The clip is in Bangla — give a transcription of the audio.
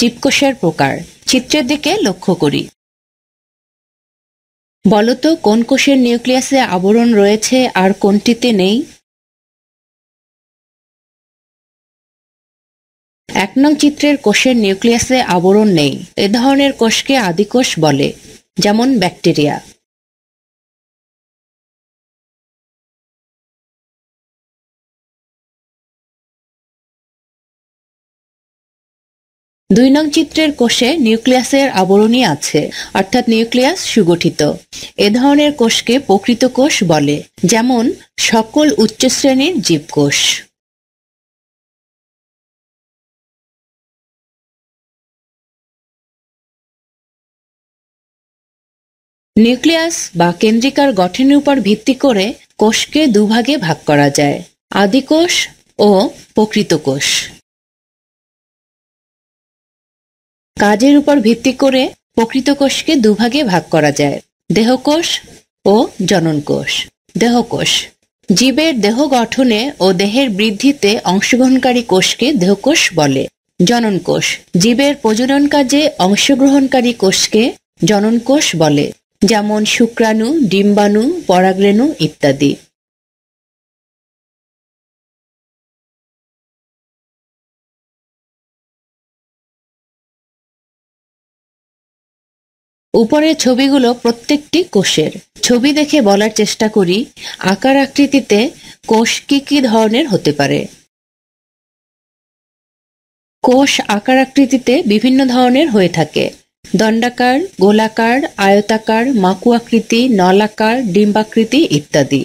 জীবকোষের প্রকার চিত্রের দিকে লক্ষ্য করি বলতো কোন কোষের নিউক্লিয়াসে আবরণ রয়েছে আর কোনটিতে নেই এক নং চিত্রের কোষের নিউক্লিয়াসে আবরণ নেই এ ধরনের কোষকে আদিকোষ বলে যেমন ব্যাকটেরিয়া দুই নং চিত্রের কোষে নিউক্লিয়াসের আবরণী আছে অর্থাৎ নিউক্লিয়াস সুগঠিত এ ধরনের কোষকে প্রকৃত কোষ বলে যেমন সকল উচ্চ শ্রেণীর জীবকোষ নিউক্লিয়াস বা কেন্দ্রিকার গঠনের উপর ভিত্তি করে কোষকে দুভাগে ভাগ করা যায় আদিকোষ ও প্রকৃত কোষ কাজের উপর ভিত্তি করে প্রকৃত কোষকে দুভাগে ভাগ করা যায় দেহকোষ ও জননকোষ দেহকোষ জীবের দেহ গঠনে ও দেহের বৃদ্ধিতে অংশগ্রহণকারী কোষকে দেহকোষ বলে জননকোষ জীবের প্রজনন কাজে অংশগ্রহণকারী কোষকে জননকোষ বলে যেমন শুক্রাণু ডিম্বাণু পরাগরেণু ইত্যাদি উপরের ছবিগুলো প্রত্যেকটি কোষের ছবি দেখে বলার চেষ্টা করি আকার আকৃতিতে কোষ কি কি ধরনের হতে পারে কোষ আকার আকৃতিতে বিভিন্ন ধরনের হয়ে থাকে দণ্ডাকার গোলাকার আয়তাকার মাকু আকৃতি নলাকার ডিম্বাকৃতি ইত্যাদি